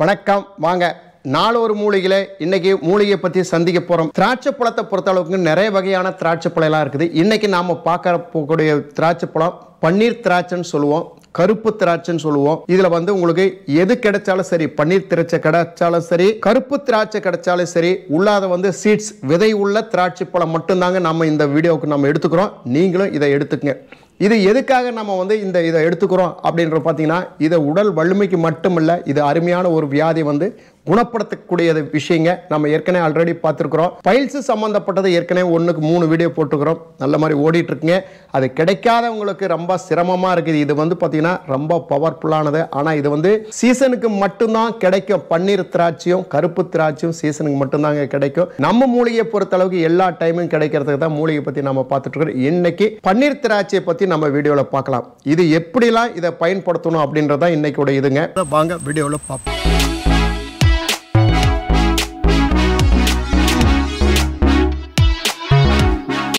வணக்கம் வாங்க நாலொரு மூலிகையில் இன்னைக்கு மூலிகையை பற்றி சந்திக்க போகிறோம் திராட்சை பழத்தை பொறுத்த அளவுக்கு நிறைய வகையான திராட்சை பழம்லாம் இருக்குது இன்னைக்கு நாம் பார்க்க போகக்கூடிய திராட்சை பழம் பன்னீர் திராட்சைன்னு சொல்லுவோம் கருப்பு திராட்சைன்னு சொல்லுவோம் இதில் வந்து உங்களுக்கு எது கிடைச்சாலும் சரி பன்னீர் திராட்சை கிடைச்சாலும் சரி கருப்பு திராட்சை கிடைச்சாலும் சரி உள்ளாத வந்து சீட்ஸ் விதை உள்ள திராட்சை பழம் மட்டும்தாங்க நம்ம இந்த வீடியோவுக்கு நம்ம எடுத்துக்கிறோம் நீங்களும் இதை எடுத்துக்கங்க இது எதுக்காக நம்ம வந்து இந்த இதை எடுத்துக்கிறோம் அப்படின்ற பார்த்தீங்கன்னா இதை உடல் வலிமைக்கு மட்டுமல்ல இது அருமையான ஒரு வியாதி வந்து குணப்படுத்தக்கூடிய விஷயங்க நம்ம ஏற்கனவே ஆல்ரெடி பார்த்துருக்குறோம் ஃபைல்ஸ் சம்மந்தப்பட்டது ஏற்கனவே ஒன்றுக்கு மூணு வீடியோ போட்டுக்கிறோம் நல்ல மாதிரி ஓடிட்டுருக்குங்க அது கிடைக்காதவங்களுக்கு ரொம்ப சிரமமாக இருக்குது இது வந்து பார்த்தீங்கன்னா ரொம்ப பவர்ஃபுல்லானது ஆனால் இது வந்து சீசனுக்கு மட்டும்தான் கிடைக்கும் பன்னீர் திராட்சையும் கருப்பு திராட்சையும் சீசனுக்கு மட்டும்தாங்க கிடைக்கும் நம்ம மூலிகையை பொறுத்தளவுக்கு எல்லா டைமும் கிடைக்கிறதுக்கு தான் மூலிகை பற்றி நம்ம பார்த்துட்ருக்குறோம் இன்னைக்கு பன்னீர் திராட்சையை பற்றி நம்ம வீடியோவில் பார்க்கலாம் இது எப்படிலாம் இதை பயன்படுத்தணும் அப்படின்றதான் இன்னைக்குடைய இதுங்க வாங்க வீடியோவில் பார்ப்போம்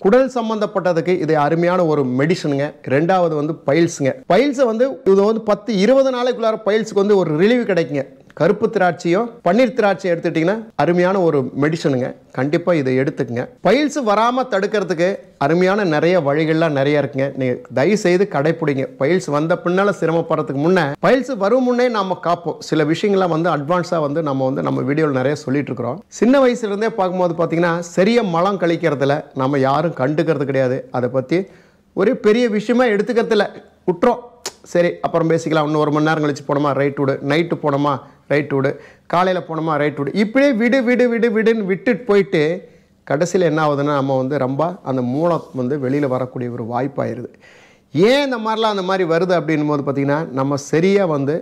குடல் சம்பந்தப்பட்டதுக்கு இது அருமையான ஒரு மெடிசனுங்க ரெண்டாவது வந்து பைல்ஸுங்க பைல்ஸை வந்து இது வந்து பத்து இருபது நாளைக்குள்ளார பைல்ஸுக்கு வந்து ஒரு ரிலீவ் கிடைக்குங்க கருப்பு திராட்சையோ பன்னீர் திராட்சை எடுத்துட்டீங்கன்னா அருமையான ஒரு மெடிசனுங்க கண்டிப்பாக இதை எடுத்துக்கங்க பைல்ஸ் வராமல் தடுக்கிறதுக்கு அருமையான நிறைய வழிகள்லாம் நிறைய இருக்குங்க நீங்கள் தயவு செய்து கடைப்பிடிங்க பைல்ஸ் வந்த பின்னால் சிரமப்படுறதுக்கு முன்னே பைல்ஸ் வரும் முன்னே நம்ம காப்போம் சில விஷயங்கள்லாம் வந்து அட்வான்ஸாக வந்து நம்ம வந்து நம்ம வீடியோவில் நிறைய சொல்லிட்டு இருக்கிறோம் சின்ன வயசுலேருந்தே பார்க்கும்போது பார்த்தீங்கன்னா சரிய மலம் கழிக்கிறதுல நம்ம யாரும் கண்டுக்கிறது கிடையாது அதை பற்றி ஒரு பெரிய விஷயமா எடுத்துக்கிறதுல விட்டுறோம் சரி அப்புறம் பேசிக்கலாம் இன்னும் ஒரு மணி நேரம் கழிச்சு போனோமா ரைட் விடு நைட்டு போனோமா ரைட் விடு காலையில் போனோமா ரைட் விடு இப்படியே விடு விடு விடு விடுன்னு விட்டுட்டு போயிட்டு கடைசியில் என்ன ஆகுதுன்னா நம்ம வந்து ரொம்ப அந்த மூலம் வந்து வெளியில் வரக்கூடிய ஒரு வாய்ப்பாயிருது ஏன் இந்த மாதிரிலாம் அந்த மாதிரி வருது அப்படின்னும் போது பார்த்திங்கன்னா நம்ம சரியாக வந்து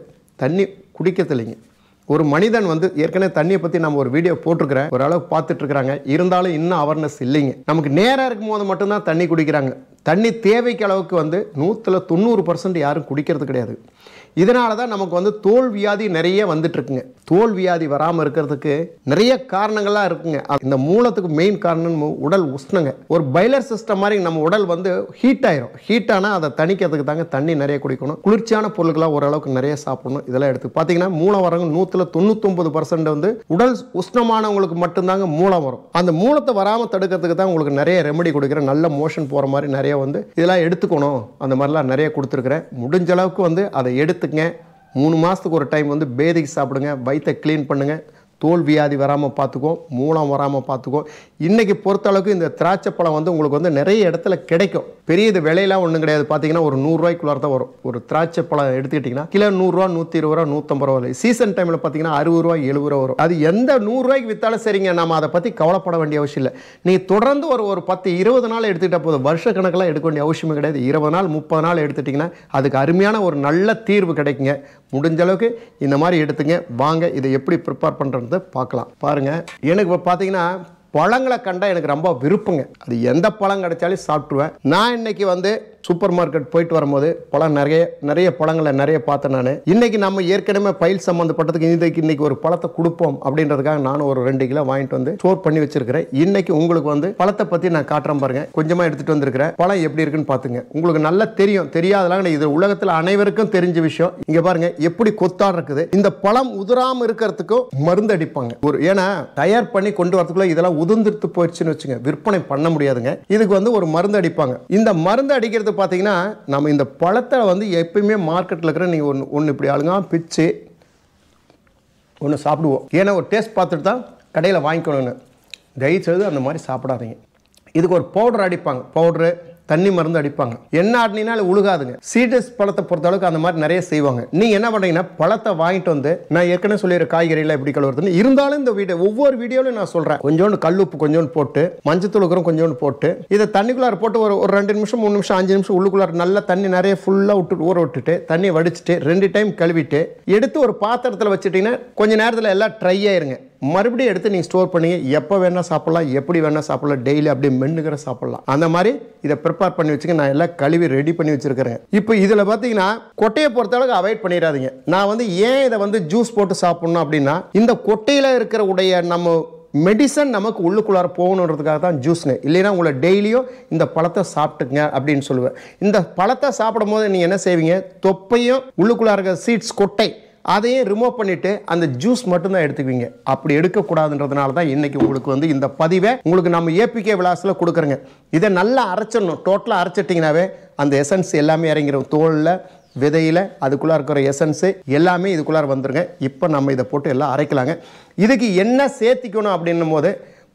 தண்ணி குடிக்கிறதில்லைங்க ஒரு மனிதன் வந்து ஏற்கனவே தண்ணியை பற்றி நம்ம ஒரு வீடியோ போட்டிருக்கிறேன் ஓரளவுக்கு பார்த்துட்ருக்குறாங்க இருந்தாலும் இன்னும் அவர்னஸ் இல்லைங்க நமக்கு நேராக இருக்கும் போது மட்டும்தான் தண்ணி குடிக்கிறாங்க தண்ணி தேவைக்கு அளவுக்கு வந்து நூற்றில் தொண்ணூறு பர்சன்ட் யாரும் குடிக்கிறது கிடையாது இதனால தான் நமக்கு வந்து தோல் வியாதி நிறைய வந்துட்டுருக்குங்க தோல் வியாதி வராமல் இருக்கிறதுக்கு நிறைய காரணங்களாக இருக்குங்க இந்த மூலத்துக்கு மெயின் காரணம் உடல் உஷ்ணங்க ஒரு பைலர் சிஸ்டம் மாதிரி நம்ம உடல் வந்து ஹீட் ஆயிரும் ஹீட் ஆனால் அதை தணிக்கிறதுக்கு தாங்க தண்ணி நிறைய குடிக்கணும் குளிர்ச்சியான பொருட்களாக ஓரளவுக்கு நிறைய சாப்பிடணும் இதெல்லாம் எடுத்து பார்த்தீங்கன்னா மூலம் வரவங்க நூற்றில் தொண்ணூத்தொம்பது பர்சன்ட் வந்து உடல் உஷ்ணமானவங்களுக்கு மட்டும்தாங்க மூலம் வரும் அந்த மூலத்தை வராமல் தடுக்கிறதுக்கு தான் உங்களுக்கு நிறைய ரெமெடி கொடுக்குறேன் நல்ல மோஷன் போகிற மாதிரி நிறைய வந்து இதெல்லாம் எடுத்துக்கணும் அந்த மாதிரிலாம் நிறைய கொடுத்துருக்குறேன் முடிஞ்ச அளவுக்கு வந்து அதை எடுத்து எடுத்துக்கங்க மூணு மாதத்துக்கு ஒரு டைம் வந்து பேதிக்கு சாப்பிடுங்க வயிற்றை க்ளீன் பண்ணுங்கள் தோல் வியாதி வராமல் பார்த்துக்கும் மூலம் வராமல் பார்த்துக்கும் இன்றைக்கி பொறுத்தளவுக்கு இந்த திராட்சை பழம் வந்து உங்களுக்கு வந்து நிறைய இடத்துல கிடைக்கும் பெரிய இது விலையெல்லாம் ஒன்றும் கிடையாது பார்த்தீங்கன்னா ஒரு நூறுரூவாய்க்குள்ளார தான் வரும் ஒரு திராட்சை பழம் எடுத்துக்கிட்டிங்கன்னா கிலோ நூறுரூவா நூற்றி இருபது ரூபா நூற்றம்பது ரூபா சீசன் டைமில் பார்த்தீங்கன்னா அறுபது ரூபா எழுபது ரூபா வரும் அது எந்த நூறுரூவாய்க்கு விற்றாலும் சரிங்க நம்ம அதை பற்றி கவலைப்பட வேண்டிய அவசியம் இல்லை நீ தொடர்ந்து ஒரு ஒரு பத்து இருபது நாள் எடுத்துக்கிட்ட போதும் வருஷ கணக்கெல்லாம் எடுக்க வேண்டிய அவசியமும் கிடையாது இருபது நாள் முப்பது நாள் எடுத்துட்டிங்கன்னா அதுக்கு அருமையான ஒரு நல்ல தீர்வு கிடைக்குங்க முடிஞ்ச அளவுக்கு இந்த மாதிரி எடுத்துங்க வாங்க இதை எப்படி ப்ரிப்பேர் பண்ணுறேன் வந்து பார்க்கலாம் பாருங்கள் எனக்கு இப்போ பார்த்தீங்கன்னா பழங்களை கண்டால் எனக்கு ரொம்ப விருப்பங்க அது எந்த பழம் கிடைச்சாலும் சாப்பிட்ருவேன் நான் இன்னைக்கு வந்து சூப்பர் மார்க்கெட் போயிட்டு வரும்போது பழம் நிறைய நிறைய பழங்களை நிறைய பார்த்தேன் நான் இன்னைக்கு நம்ம ஏற்கனவே பயில் சம்மந்தப்பட்டதுக்கு இன்னைக்கு இன்னைக்கு ஒரு பழத்தை கொடுப்போம் அப்படின்றதுக்காக நானும் ஒரு ரெண்டு கிலோ வாங்கிட்டு வந்து ஸ்டோர் பண்ணி வச்சிருக்கிறேன் இன்னைக்கு உங்களுக்கு வந்து பழத்தை பற்றி நான் காட்டுறேன் பாருங்க கொஞ்சமாக எடுத்துகிட்டு வந்திருக்கிறேன் பழம் எப்படி இருக்குன்னு பார்த்துங்க உங்களுக்கு நல்லா தெரியும் தெரியாதலாம் இது உலகத்தில் அனைவருக்கும் தெரிஞ்ச விஷயம் இங்கே பாருங்க எப்படி கொத்தாட இருக்குது இந்த பழம் உதிராமல் இருக்கிறதுக்கும் மருந்து அடிப்பாங்க ஒரு ஏன்னா தயார் பண்ணி கொண்டு வரதுக்குள்ள இதெல்லாம் உதிர்ந்துட்டு போயிடுச்சுன்னு வச்சுங்க விற்பனை பண்ண முடியாதுங்க இதுக்கு வந்து ஒரு மருந்து அடிப்பாங்க இந்த மருந்து அடிக்கிறது அடுத்து பார்த்தீங்கன்னா நம்ம இந்த பழத்தை வந்து எப்பயுமே மார்க்கெட்டில் இருக்கிற நீங்கள் ஒன்று ஒன்று இப்படி அழுங்காக பிச்சு ஒன்று சாப்பிடுவோம் ஏன்னா ஒரு டேஸ்ட் பார்த்துட்டு தான் கடையில் வாங்கிக்கணும்னு தயவுசெய்து அந்த மாதிரி சாப்பிடாதீங்க இதுக்கு ஒரு பவுடர் அடிப்பாங்க பவுட்ரு தண்ணி மருந்து அடிப்பாங்க என்ன ஆடினால உழுகாதுங்க சீடஸ் பழத்தை பொறுத்த அளவுக்கு அந்த மாதிரி நிறைய செய்வாங்க நீங்க என்ன பண்றீங்கன்னா பழத்தை வாங்கிட்டு வந்து நான் ஏற்கனவே சொல்லிடுற காய்கறிகளை எப்படி கழுவுறதுன்னு இருந்தாலும் இந்த வீடியோ ஒவ்வொரு வீடியோலையும் நான் சொல்றேன் கொஞ்சோண்டு கல்லுப்பு கொஞ்சோண்டு போட்டு மஞ்சள் உக்கரம் கொஞ்சோண்டு போட்டு இதை தண்ணிக்குள்ளார போட்டு ஒரு ஒரு ரெண்டு நிமிஷம் மூணு நிமிஷம் அஞ்சு நிமிஷம் உள்ளுக்குள்ளார நல்லா தண்ணி நிறைய ஃபுல்லாக விட்டு ஊற விட்டுட்டு தண்ணியை வடிச்சிட்டு ரெண்டு டைம் கழுவிட்டு எடுத்து ஒரு பாத்திரத்தில் வச்சுட்டிங்கன்னா கொஞ்சம் நேரத்தில் எல்லாம் ட்ரை ஆயிருங்க மறுபடியும் எடுத்து நீங்கள் ஸ்டோர் பண்ணி எப்போ வேணால் சாப்பிட்லாம் எப்படி வேணால் சாப்பிட்லாம் டெய்லி அப்படியே மென்னுக்கிற சாப்பிட்லாம் அந்த மாதிரி இதை ப்ரிப்பேர் பண்ணி வச்சுக்க நான் எல்லாம் கழுவி ரெடி பண்ணி வச்சுருக்கிறேன் இப்போ இதில் பார்த்தீங்கன்னா கொட்டையை பொறுத்தளவுக்கு அவாய்ட் பண்ணிடாதீங்க நான் வந்து ஏன் இதை வந்து ஜூஸ் போட்டு சாப்பிட்ணும் அப்படின்னா இந்த கொட்டையில் இருக்கிற உடைய நம்ம மெடிசன் நமக்கு உள்ளுக்குள்ளார போகணுன்றதுக்காக தான் ஜூஸ்னு இல்லைன்னா உங்களை டெய்லியும் இந்த பழத்தை சாப்பிட்டுங்க அப்படின்னு சொல்லுவேன் இந்த பழத்தை சாப்பிடும் போது நீங்கள் என்ன செய்வீங்க தொப்பையும் உள்ளுக்குள்ளார இருக்கிற சீட்ஸ் கொட்டை அதையும் ரிமூவ் பண்ணிவிட்டு அந்த ஜூஸ் மட்டும்தான் எடுத்துக்குவீங்க அப்படி எடுக்கக்கூடாதுன்றதுனால தான் இன்றைக்கி உங்களுக்கு வந்து இந்த பதிவை உங்களுக்கு நம்ம ஏபிகே விலாஸில் கொடுக்குறங்க இதை நல்லா அரைச்சிடணும் டோட்டலாக அரைச்சிட்டிங்கனாவே அந்த எசன்ஸ் எல்லாமே இறங்கிடும் தோலில் விதையில் அதுக்குள்ளே இருக்கிற எசன்ஸு எல்லாமே இதுக்குள்ளார வந்துருங்க இப்போ நம்ம இதை போட்டு எல்லாம் அரைக்கலாங்க இதுக்கு என்ன சேர்த்திக்கணும் அப்படின்னும் போது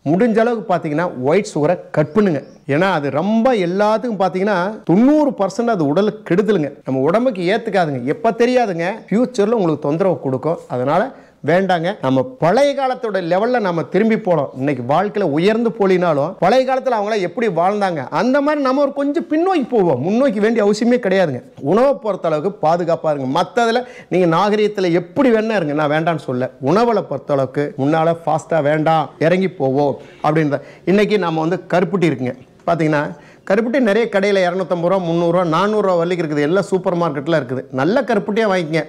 முடிஞ்ச அளவுக்கு பார்த்தீங்கன்னா ஒயிட் சுகரை கட் பண்ணுங்க ஏன்னா அது ரொம்ப எல்லாத்துக்கும் பார்த்தீங்கன்னா தொண்ணூறு பர்சன்ட் அது உடலுக்கு கெடுதலுங்க நம்ம உடம்புக்கு ஏற்றுக்காதுங்க எப்போ தெரியாதுங்க ஃப்யூச்சரில் உங்களுக்கு தொந்தரவு கொடுக்கும் அதனால் வேண்டாங்க நம்ம பழைய காலத்தோட லெவலில் நம்ம திரும்பி போகலாம் இன்னைக்கு வாழ்க்கையில் உயர்ந்து போலினாலும் பழைய காலத்தில் அவங்களாம் எப்படி வாழ்ந்தாங்க அந்த மாதிரி நம்ம ஒரு கொஞ்சம் பின்னோக்கி போவோம் முன்னோக்கி வேண்டிய அவசியமே கிடையாதுங்க உணவை பொறுத்த அளவுக்கு பாதுகாப்பாக இருங்க மற்றதில் நீங்கள் நாகரீகத்தில் எப்படி வேணா இருங்க நான் வேண்டான்னு சொல்ல உணவில் பொறுத்த அளவுக்கு முன்னால் ஃபாஸ்ட்டாக வேண்டாம் இறங்கி போவோம் அப்படின்ற இன்னைக்கு நம்ம வந்து கருப்புட்டி இருக்குங்க பார்த்தீங்கன்னா கருப்பட்டி நிறைய கடையில் இரநூத்தம்பது ரூபா முந்நூறுரூவா நானூறுரூவா வரைக்கும் இருக்குது எல்லாம் சூப்பர் மார்க்கெட்டில் இருக்குது நல்ல கருப்பட்டியாக வாங்கிக்கங்க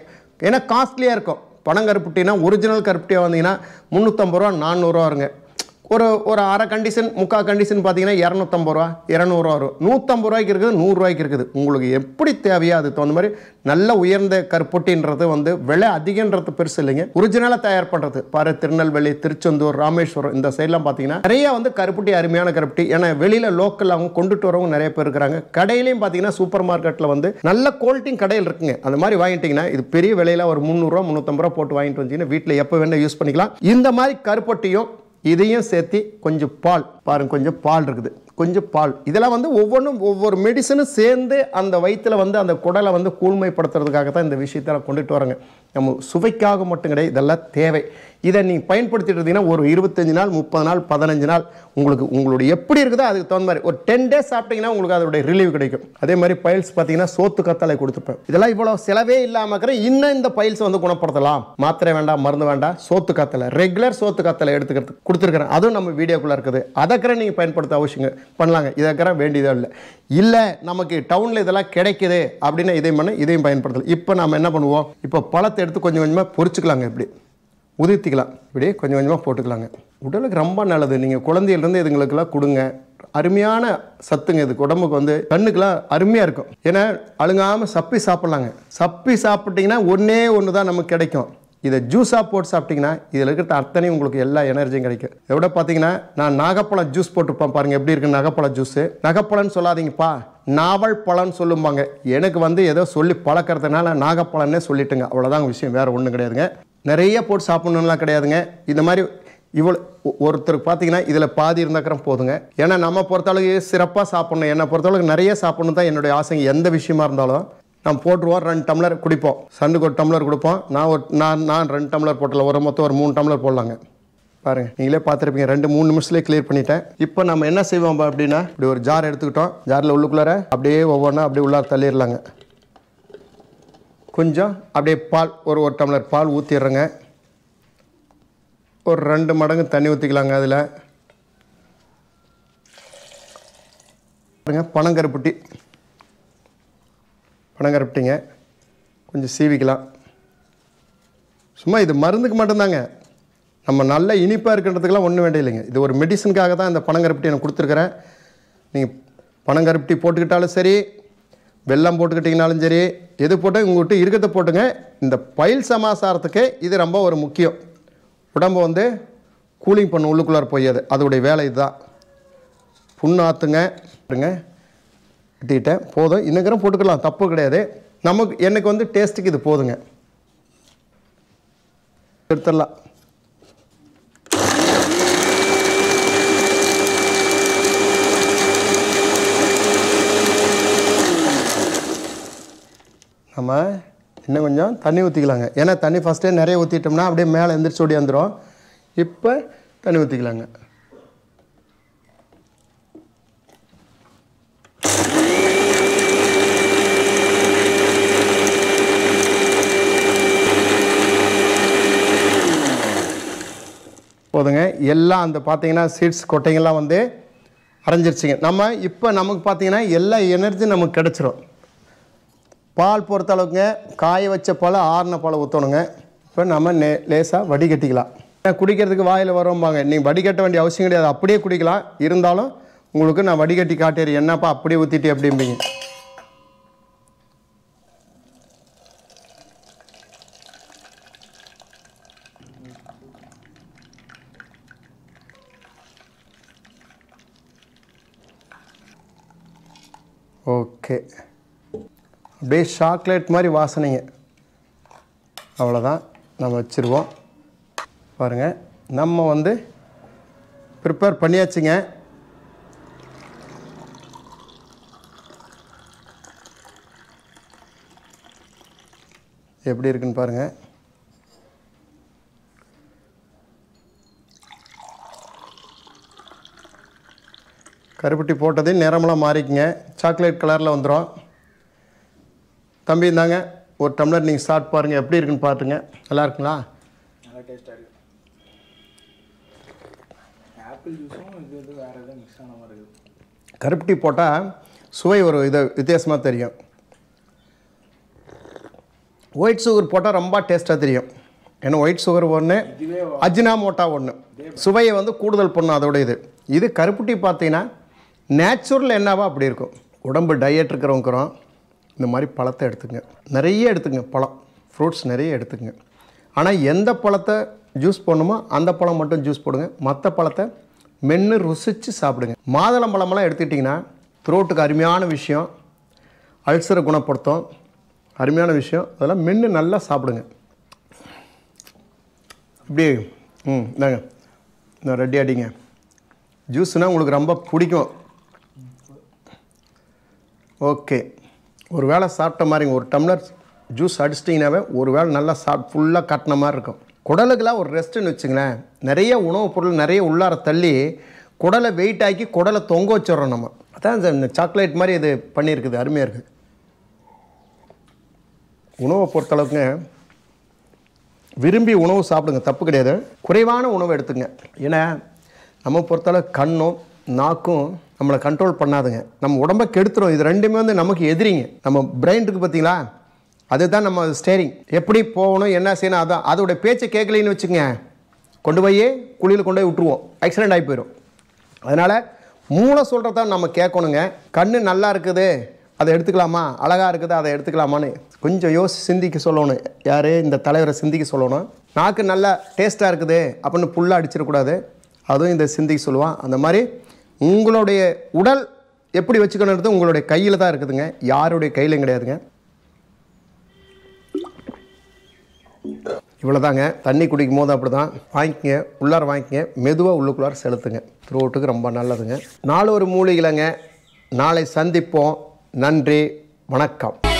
ஏன்னா காஸ்ட்லியாக இருக்கும் பணம் கருப்பட்டினா ஒரிஜினல் கருப்பட்டியாக வந்தீங்கன்னா முந்நூற்றம்பது ரூபா நானூறுரூவா வருங்க ஒரு ஒரு அரை கண்டிஷன் முக்கால் கண்டிஷன் பார்த்தீங்கன்னா இரநூத்தம்பது ரூபா இரநூறுவா வரும் நூற்றம்பது ரூபாய்க்கு இருக்குது நூறுரூவாய்க்கு இருக்குது உங்களுக்கு எப்படி தேவையோ அதுக்கு தகுந்த மாதிரி நல்ல உயர்ந்த கருப்பொட்டின்றது வந்து விலை அதிகன்றது பெருசு இல்லைங்க ஒரிஜினலாக தயார் பண்ணுறது பாரு திருநெல்வேலி திருச்செந்தூர் ராமேஸ்வரம் இந்த சைட்லாம் பார்த்தீங்கன்னா நிறைய வந்து கருப்பட்டி அருமையான கருப்பட்டி ஏன்னா வெளியில் லோக்கல் அவங்க கொண்டுட்டு வரவங்க நிறைய பேர் இருக்கிறாங்க கடையிலையும் பார்த்தீங்கன்னா சூப்பர் மார்க்கெட்டில் வந்து நல்ல குவாலிட்டியும் கடையில் இருக்குங்க அந்த மாதிரி வாங்கிட்டிங்கன்னா இது பெரிய விலையில் ஒரு முந்நூறுரூவா முந்நூற்றம்பது ரூபா போட்டு வாங்கிட்டு வந்தீங்கன்னா வீட்டில் எப்போ வேணால் யூஸ் பண்ணிக்கலாம் இந்த மாதிரி கருப்பட்டியும் இதையும் சேர்த்து கொஞ்சம் பால் பாருங்க கொஞ்சம் பால் இருக்குது கொஞ்சம் பால் இதெல்லாம் வந்து ஒவ்வொன்றும் ஒவ்வொரு மெடிசனும் சேர்ந்து அந்த வயிற்றில் வந்து அந்த குடலை வந்து கூழ்மைப்படுத்துறதுக்காக தான் இந்த விஷயத்தை கொண்டுட்டு வராங்க நம்ம சுவைக்காக மட்டும் கிடையாது இதெல்லாம் தேவை இதை நீங்கள் பயன்படுத்திட்டு இருந்தீங்கன்னா ஒரு இருபத்தஞ்சி நாள் முப்பது நாள் பதினஞ்சு நாள் உங்களுக்கு உங்களுடைய எப்படி இருக்குதோ அதுக்கு தகுந்த மாதிரி ஒரு டென் டேஸ் சாப்பிட்டீங்கன்னா உங்களுக்கு அதோடைய ரிலீவ் கிடைக்கும் அதே மாதிரி பயில்ஸ் பார்த்தீங்கன்னா சோத்து கத்தாலை கொடுத்துருப்பேன் இதெல்லாம் இவ்வளோ செலவே இல்லாமல் இருக்கிறேன் இன்னும் இந்த பயில்ஸ் வந்து குணப்படுத்தலாம் மாத்திரை வேண்டாம் மருந்து வேண்டாம் சோத்து கத்தலை ரெகுலர் சோத்து கத்தலை எடுத்துக்கிறது கொடுத்துருக்குறேன் அதுவும் நம்ம வீடியோக்குள்ளே இருக்குது அதை அதைக்கரை நீங்கள் பயன்படுத்த அவசியங்க பண்ணலாங்க இதற்கரை வேண்டியதாக இல்லை இல்லை நமக்கு டவுனில் இதெல்லாம் கிடைக்குது அப்படின்னா இதையும் பண்ண இதையும் பயன்படுத்தலாம் இப்போ நம்ம என்ன பண்ணுவோம் இப்போ பழத்தை எடுத்து கொஞ்சம் கொஞ்சமாக பொறிச்சிக்கலாங்க இப்படி உதிர்த்திக்கலாம் இப்படி கொஞ்சம் கொஞ்சமாக போட்டுக்கலாங்க உடலுக்கு ரொம்ப நல்லது நீங்கள் குழந்தையிலேருந்து இதுங்களுக்கெல்லாம் கொடுங்க அருமையான சத்துங்க இதுக்கு உடம்புக்கு வந்து கண்ணுக்கெல்லாம் அருமையாக இருக்கும் ஏன்னா அழுங்காமல் சப்பி சாப்பிட்லாங்க சப்பி சாப்பிட்டிங்கன்னா ஒன்றே ஒன்று தான் நமக்கு கிடைக்கும் இதை ஜூஸாக போட்டு சாப்பிட்டிங்கன்னா இதில் இருக்கிற அத்தனையும் உங்களுக்கு எல்லா எனர்ஜியும் கிடைக்கும் எவ்வளோ பார்த்தீங்கன்னா நான் நாகப்பழம் ஜூஸ் போட்டிருப்பேன் பாருங்கள் எப்படி இருக்குது நாகப்பழம் ஜூஸு நாகப்பழம்னு சொல்லாதீங்கப்பா நாவல் பழம்னு சொல்லும்பாங்க எனக்கு வந்து ஏதோ சொல்லி பழக்கிறதுனால நாகப்பழம்னே சொல்லிட்டுங்க அவ்வளோதாங்க விஷயம் வேறு ஒன்றும் கிடையாதுங்க நிறைய போட்டு சாப்பிட்ணுலாம் கிடையாதுங்க இந்த மாதிரி இவ்வளோ ஒருத்தருக்கு பார்த்தீங்கன்னா இதில் பாதி இருந்தாக்கிறோம் போதுங்க ஏன்னா நம்ம பொறுத்தளவுக்கு சிறப்பாக சாப்பிட்ணும் என்னை பொறுத்தளவுக்கு நிறைய சாப்பிட்ணும் தான் என்னுடைய ஆசைங்க எந்த விஷயமா இருந்தாலும் நான் போட்டுருவோம் ரெண்டு டம்ளர் குடிப்போம் சண்டுக்கு ஒரு டம்ளர் கொடுப்போம் நான் ஒரு நான் நான் ரெண்டு டம்ளர் போட்டல ஒரு மொத்தம் ஒரு மூணு டம்ளர் போடலாங்க பாருங்கள் நீங்களே பார்த்துருப்பீங்க ரெண்டு மூணு நிமிஷத்துலேயே கிளியர் பண்ணிட்டேன் இப்போ நம்ம என்ன செய்வோம் அப்படின்னா இப்படி ஒரு ஜார் எடுத்துக்கிட்டோம் ஜாரில் உள்ளுக்குள்ளார அப்படியே ஒவ்வொன்றா அப்படியே உள்ளார தள்ளிடலாங்க கொஞ்சம் அப்படியே பால் ஒரு ஒரு டம்ளர் பால் ஊற்றிடுறேங்க ஒரு ரெண்டு மடங்கு தண்ணி ஊற்றிக்கலாங்க அதில் பாருங்க பனங்கருப்புட்டி பணங்கரப்பிட்டீங்க கொஞ்சம் சீவிக்கலாம் சும்மா இது மருந்துக்கு மட்டும்தாங்க நம்ம நல்ல இனிப்பாக இருக்கின்றதுக்கெல்லாம் ஒன்றும் வேண்டிய இல்லைங்க இது ஒரு மெடிசனுக்காக தான் இந்த பனங்கருப்பட்டி நான் கொடுத்துருக்குறேன் நீங்கள் பனங்கருப்பட்டி போட்டுக்கிட்டாலும் சரி வெள்ளம் போட்டுக்கிட்டிங்கனாலும் சரி எது போட்டால் உங்கள்கிட்ட இருக்கிறத போட்டுங்க இந்த பயில் சமாசாரத்துக்கு இது ரொம்ப ஒரு முக்கியம் உடம்பு வந்து கூலிங் பண்ண உள்ளுக்குள்ளார போய் அது அதோடைய வேலை இதுதான் புண்ணாத்துங்க கட்டிட்டேன் போதும் இன்னக்கிறம் போட்டுக்கலாம் தப்பு கிடையாது நமக்கு எனக்கு வந்து டேஸ்ட்டுக்கு இது போதுங்க எடுத்துடலாம் நம்ம இன்னும் கொஞ்சம் தண்ணி ஊற்றிக்கலாங்க ஏன்னா தண்ணி ஃபஸ்ட்டே நிறைய ஊற்றிட்டோம்னா அப்படியே மேலே எந்திரிச்சோடி வந்துடும் இப்போ தண்ணி ஊற்றிக்கலாங்க எல்லாம் அந்த பார்த்தீங்கன்னா சீட்ஸ் கொட்டைங்கள்லாம் வந்து அரைஞ்சிருச்சிங்க நம்ம இப்போ நமக்கு பார்த்தீங்கன்னா எல்லா எனர்ஜி நமக்கு கிடச்சிரும் பால் பொறுத்த அளவுக்குங்க காய வச்ச பால் ஆறின பால் ஊற்றணுங்க இப்போ நம்ம நே லேசாக வடிகட்டிக்கலாம் ஏன்னா குடிக்கிறதுக்கு வாயில் வரும்பாங்க நீங்கள் வடிகட்ட வேண்டிய அவசியம் கிடையாது அப்படியே குடிக்கலாம் இருந்தாலும் உங்களுக்கு நான் வடிகட்டி காட்டேறி என்னப்பா அப்படியே ஊற்றிட்டு அப்படிம்பீங்க ஓகே அப்படியே சாக்லேட் மாதிரி வாசனைங்க அவ்வளோதான் நம்ம வச்சுருவோம் பாருங்கள் நம்ம வந்து ப்ரிப்பேர் பண்ணியாச்சுங்க எப்படி இருக்குன்னு பாருங்கள் கருப்பட்டி போட்டது நிறமெல்லாம் மாறிக்குங்க சாக்லேட் கலரில் வந்துடும் தம்பி இருந்தாங்க ஒரு டம்ளர் நீங்கள் ஸ்டார்ட் பாருங்கள் எப்படி இருக்குன்னு பாருங்க நல்லா இருக்குங்களா நல்லா ஆப்பிள் ஜூஸும் இது வேறு எதுவும் மிக்ஸ் ஆன மாதிரி கருப்பட்டி போட்டால் சுவை ஒரு இதை வித்தியாசமாக தெரியும் ஒயிட் சுகர் போட்டால் ரொம்ப டேஸ்ட்டாக தெரியும் ஏன்னா ஒயிட் சுகர் ஒன்று அஜினாமோட்டா ஒன்று சுவையை வந்து கூடுதல் பண்ணும் அதோட இது இது கருப்பட்டி பார்த்தீங்கன்னா நேச்சுரல் என்னவா அப்படி இருக்கும் உடம்பு டயட் இருக்கிறவங்கிறோம் இந்த மாதிரி பழத்தை எடுத்துங்க நிறைய எடுத்துங்க பழம் ஃப்ரூட்ஸ் நிறைய எடுத்துங்க ஆனால் எந்த பழத்தை ஜூஸ் போடணுமோ அந்த பழம் மட்டும் ஜூஸ் போடுங்க மற்ற பழத்தை மென்று ருசித்து சாப்பிடுங்க மாதுளம் பழமெல்லாம் எடுத்துக்கிட்டிங்கன்னா த்ரோட்டுக்கு அருமையான விஷயம் அல்சரை குணப்படுத்தும் அருமையான விஷயம் அதெல்லாம் மென்று நல்லா சாப்பிடுங்க இப்படி ம் இந்தாங்க இந்த ரெடி ஆட்டிங்க ஜூஸ்னால் உங்களுக்கு ரொம்ப பிடிக்கும் ஓகே ஒரு வேளை சாப்பிட்ட மாதிரிங்க ஒரு டம்ளர் ஜூஸ் அடிச்சிட்டிங்கனாவே ஒரு வேளை நல்லா சாப் ஃபுல்லாக கட்டின மாதிரி இருக்கும் குடலுக்கெல்லாம் ஒரு ரெஸ்ட்டுன்னு வச்சுங்களேன் நிறைய உணவுப் பொருள் நிறைய உள்ளார தள்ளி குடலை வெயிட் ஆக்கி குடலை தொங்க வச்சிடறோம் நம்ம அதான் இந்த சாக்லேட் மாதிரி இது பண்ணியிருக்குது அருமையாக இருக்குது உணவை பொறுத்தளவுக்குங்க விரும்பி உணவு சாப்பிடுங்க தப்பு கிடையாது குறைவான உணவு எடுத்துங்க ஏன்னா நம்ம பொறுத்தளவு கண்ணும் நாக்கும் நம்மளை கண்ட்ரோல் பண்ணாதுங்க நம்ம உடம்பை கெடுத்துரும் இது ரெண்டுமே வந்து நமக்கு எதிரிங்க நம்ம பிரெயின் இருக்குது பார்த்தீங்களா அதுதான் நம்ம ஸ்டேரிங் எப்படி போகணும் என்ன செய்யணும் அதான் அதோடைய பேச்சை கேட்கலன்னு வச்சுக்கோங்க கொண்டு போய் குழியில் கொண்டு போய் விட்டுருவோம் ஆக்சிடென்ட் ஆகி போயிடும் அதனால் மூளை சொல்கிறத நம்ம கேட்கணுங்க கண் நல்லா இருக்குது அதை எடுத்துக்கலாமா அழகாக இருக்குது அதை எடுத்துக்கலாமான்னு கொஞ்சம் யோசி சிந்திக்க சொல்லணும் யார் இந்த தலைவரை சிந்திக்க சொல்லணும் நாக்கு நல்லா டேஸ்ட்டாக இருக்குது அப்படின்னு புல்லாக அடிச்சிடக்கூடாது அதுவும் இந்த சிந்திக்க சொல்லுவான் அந்த மாதிரி உங்களுடைய உடல் எப்படி வச்சுக்கணுன்றது உங்களுடைய கையில் தான் இருக்குதுங்க யாருடைய கையிலும் கிடையாதுங்க இவ்வளோதாங்க தண்ணி குடிக்கும் போது அப்படி தான் வாங்கிக்கங்க உள்ளார வாங்கிக்கங்க மெதுவாக உள்ளுக்குள்ளார செலுத்துங்க த்ரோட்டுக்கு ரொம்ப நல்லதுங்க நாலு ஒரு மூலிகளைங்க நாளை சந்திப்போம் நன்றி வணக்கம்